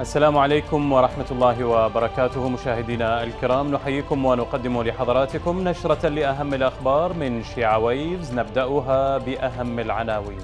السلام عليكم ورحمة الله وبركاته مشاهدينا الكرام نحييكم ونقدم لحضراتكم نشرة لأهم الأخبار من شيعة ويفز نبدأها بأهم العناوين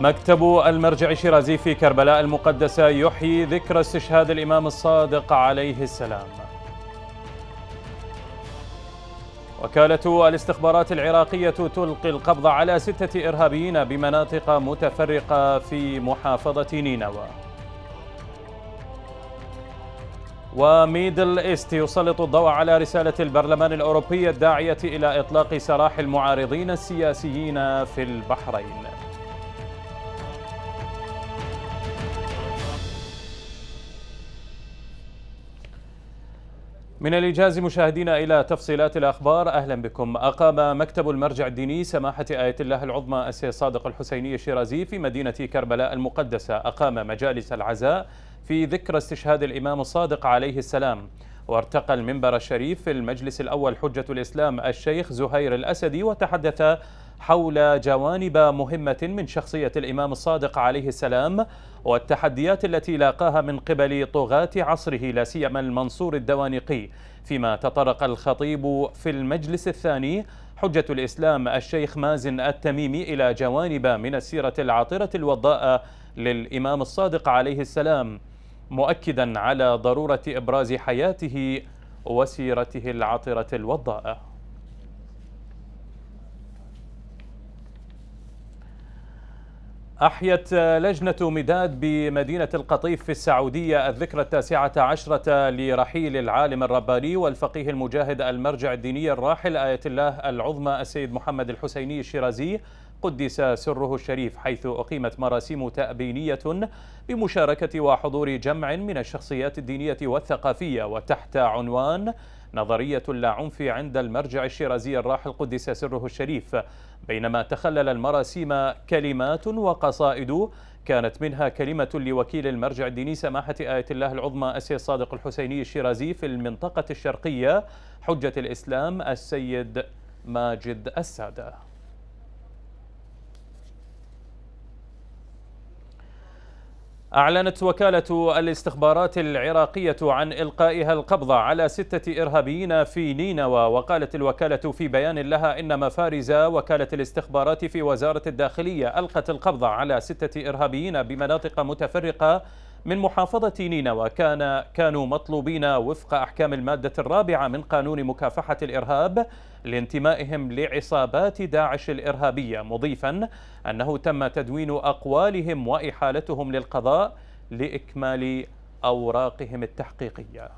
مكتب المرجع الشيرازي في كربلاء المقدسة يحيي ذكرى استشهاد الإمام الصادق عليه السلام وكالة الاستخبارات العراقية تلقي القبض على ستة إرهابيين بمناطق متفرقة في محافظة نينوى وميدل إيست يسلط الضوء على رسالة البرلمان الأوروبي الداعية إلى إطلاق سراح المعارضين السياسيين في البحرين من الإيجاز مشاهدينا إلى تفصيلات الأخبار أهلا بكم أقام مكتب المرجع الديني سماحة آية الله العظمى السيد صادق الحسيني الشيرازي في مدينة كربلاء المقدسة أقام مجالس العزاء في ذكرى استشهاد الإمام الصادق عليه السلام وارتقى المنبر الشريف في المجلس الأول حجة الإسلام الشيخ زهير الأسدي وتحدث حول جوانب مهمة من شخصية الإمام الصادق عليه السلام والتحديات التي لاقاها من قبل طغاة عصره لا سيما المنصور الدوانقي فيما تطرق الخطيب في المجلس الثاني حجة الإسلام الشيخ مازن التميمي إلى جوانب من السيرة العطرة الوضاء للإمام الصادق عليه السلام مؤكدا على ضرورة إبراز حياته وسيرته العطرة الوضاء أحيت لجنة مداد بمدينة القطيف في السعودية الذكرى التاسعة عشرة لرحيل العالم الرباني والفقيه المجاهد المرجع الديني الراحل آية الله العظمى السيد محمد الحسيني الشيرازي قدس سره الشريف حيث أقيمت مراسم تأبينية بمشاركة وحضور جمع من الشخصيات الدينية والثقافية وتحت عنوان نظرية لا عنف عند المرجع الشيرازي الراحل قدس سره الشريف بينما تخلل المراسيم كلمات وقصائد كانت منها كلمة لوكيل المرجع الديني سماحة آية الله العظمى السيد صادق الحسيني الشيرازي في المنطقة الشرقية حجة الإسلام السيد ماجد السادة أعلنت وكالة الاستخبارات العراقية عن إلقائها القبض على ستة إرهابيين في نينوى وقالت الوكالة في بيان لها إن مفارز وكالة الاستخبارات في وزارة الداخلية ألقت القبض على ستة إرهابيين بمناطق متفرقة من محافظة نينوى كان كانوا مطلوبين وفق أحكام المادة الرابعة من قانون مكافحة الإرهاب لانتمائهم لعصابات داعش الإرهابية مضيفا أنه تم تدوين أقوالهم وإحالتهم للقضاء لإكمال أوراقهم التحقيقية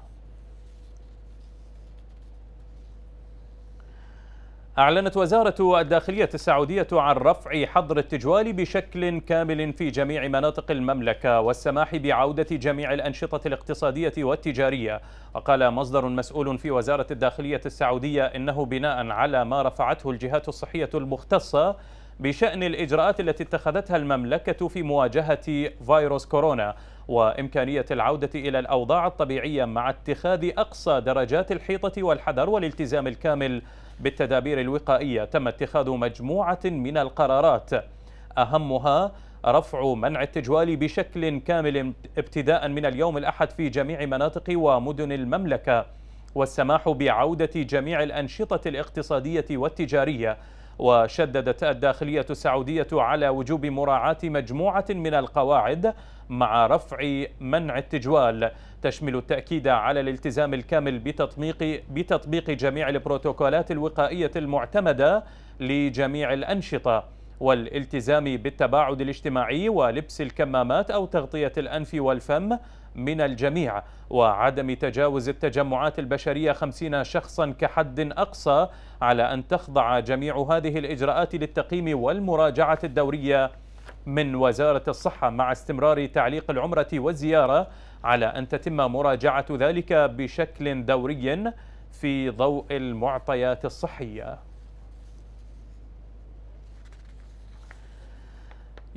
أعلنت وزارة الداخلية السعودية عن رفع حظر التجوال بشكل كامل في جميع مناطق المملكة والسماح بعودة جميع الأنشطة الاقتصادية والتجارية وقال مصدر مسؤول في وزارة الداخلية السعودية إنه بناء على ما رفعته الجهات الصحية المختصة بشأن الإجراءات التي اتخذتها المملكة في مواجهة فيروس كورونا وإمكانية العودة إلى الأوضاع الطبيعية مع اتخاذ أقصى درجات الحيطة والحذر والالتزام الكامل بالتدابير الوقائية تم اتخاذ مجموعة من القرارات أهمها رفع منع التجوال بشكل كامل ابتداء من اليوم الأحد في جميع مناطق ومدن المملكة والسماح بعودة جميع الأنشطة الاقتصادية والتجارية وشددت الداخلية السعودية على وجوب مراعاة مجموعة من القواعد مع رفع منع التجوال تشمل التأكيد على الالتزام الكامل بتطبيق بتطبيق جميع البروتوكولات الوقائية المعتمدة لجميع الأنشطة والالتزام بالتباعد الاجتماعي ولبس الكمامات أو تغطية الأنف والفم من الجميع وعدم تجاوز التجمعات البشرية خمسين شخصا كحد أقصى على أن تخضع جميع هذه الإجراءات للتقييم والمراجعة الدورية من وزارة الصحة مع استمرار تعليق العمرة والزيارة على أن تتم مراجعة ذلك بشكل دوري في ضوء المعطيات الصحية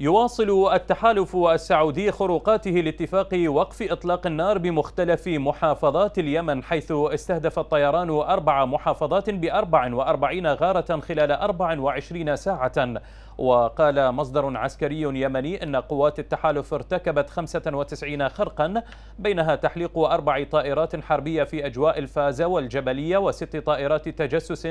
يواصل التحالف السعودي خروقاته لاتفاق وقف إطلاق النار بمختلف محافظات اليمن حيث استهدف الطيران أربع محافظات بأربع وأربعين غارة خلال أربع وعشرين ساعة وقال مصدر عسكري يمني أن قوات التحالف ارتكبت 95 خرقا بينها تحليق أربع طائرات حربية في أجواء الفازة والجبلية وست طائرات تجسس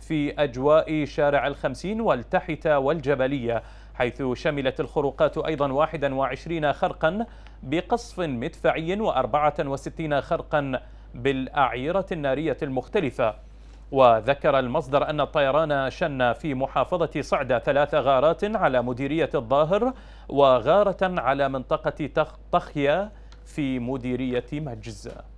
في أجواء شارع الخمسين والتحت والجبلية حيث شملت الخروقات أيضا 21 خرقا بقصف مدفعي و64 خرقا بالأعيرة النارية المختلفة وذكر المصدر أن الطيران شن في محافظة صعدة ثلاث غارات على مديرية الظاهر وغارة على منطقة تخيا في مديرية مجزة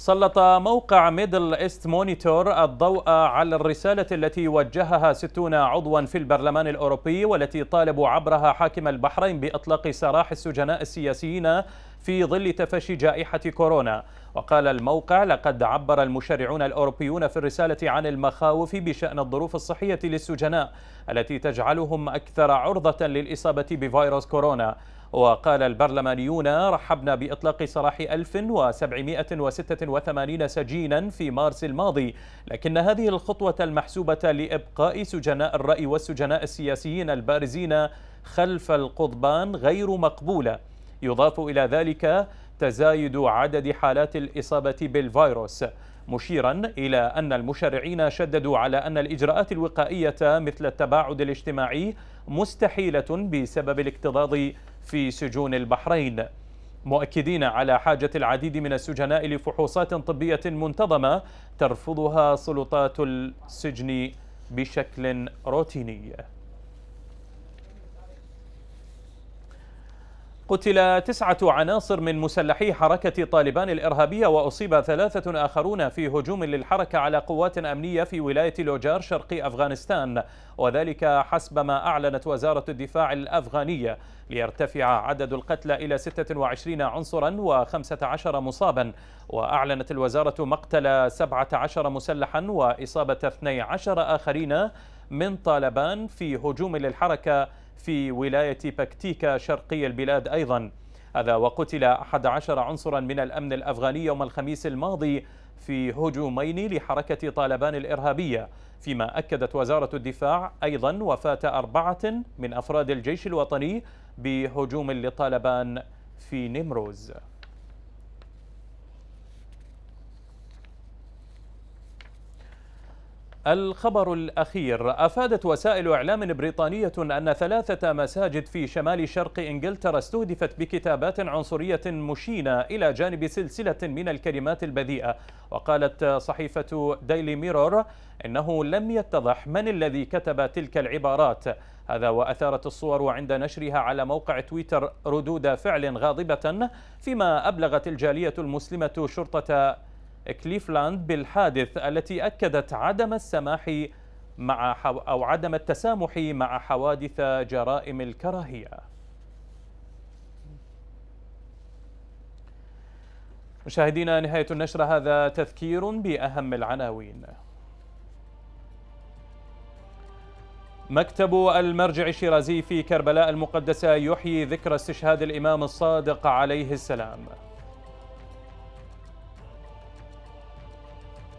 سلط موقع ميدل إيست مونيتور الضوء على الرسالة التي وجهها 60 عضوا في البرلمان الأوروبي والتي طالبوا عبرها حاكم البحرين بإطلاق سراح السجناء السياسيين في ظل تفشي جائحة كورونا وقال الموقع لقد عبر المشرعون الأوروبيون في الرسالة عن المخاوف بشأن الظروف الصحية للسجناء التي تجعلهم أكثر عرضة للإصابة بفيروس كورونا وقال البرلمانيون رحبنا بإطلاق سراح 1786 سجينا في مارس الماضي لكن هذه الخطوة المحسوبة لإبقاء سجناء الرأي والسجناء السياسيين البارزين خلف القضبان غير مقبولة يضاف إلى ذلك تزايد عدد حالات الإصابة بالفيروس مشيرا إلى أن المشرعين شددوا على أن الإجراءات الوقائية مثل التباعد الاجتماعي مستحيلة بسبب الاكتظاظ في سجون البحرين مؤكدين على حاجة العديد من السجناء لفحوصات طبية منتظمة ترفضها سلطات السجن بشكل روتيني قتل تسعة عناصر من مسلحي حركة طالبان الإرهابية وأصيب ثلاثة آخرون في هجوم للحركة على قوات أمنية في ولاية لوجار شرقي أفغانستان وذلك حسب ما أعلنت وزارة الدفاع الأفغانية ليرتفع عدد القتلى إلى 26 عنصرا و15 مصابا وأعلنت الوزارة مقتل 17 مسلحا وإصابة 12 آخرين من طالبان في هجوم للحركة في ولاية بكتيكا شرقي البلاد أيضا هذا وقتل 11 عنصرا من الأمن الأفغاني يوم الخميس الماضي في هجومين لحركة طالبان الإرهابية فيما أكدت وزارة الدفاع أيضا وفاة أربعة من أفراد الجيش الوطني بهجوم لطالبان في نمروز الخبر الأخير أفادت وسائل إعلام بريطانية أن ثلاثة مساجد في شمال شرق إنجلترا استهدفت بكتابات عنصرية مشينة إلى جانب سلسلة من الكلمات البذيئة وقالت صحيفة دايلي ميرور إنه لم يتضح من الذي كتب تلك العبارات هذا وأثارت الصور عند نشرها على موقع تويتر ردود فعل غاضبة فيما أبلغت الجالية المسلمة شرطة كليفلاند بالحادث التي أكدت عدم السماح مع أو عدم التسامح مع حوادث جرائم الكراهية مشاهدينا نهاية النشر هذا تذكير بأهم العناوين مكتب المرجع الشيرازي في كربلاء المقدسة يحيي ذكرى استشهاد الإمام الصادق عليه السلام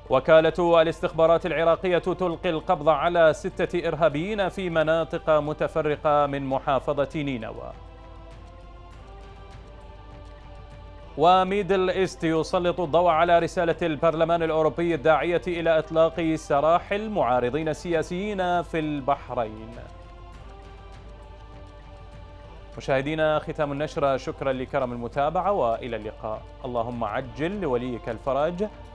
وكالة الاستخبارات العراقية تلقي القبض على ستة إرهابيين في مناطق متفرقة من محافظة نينوى وميدل إيست يسلط الضوء على رسالة البرلمان الأوروبي الداعية إلى إطلاق سراح المعارضين السياسيين في البحرين مشاهدينا ختام النشرة شكرا لكرم المتابعة وإلى اللقاء اللهم عجل لوليك الفرج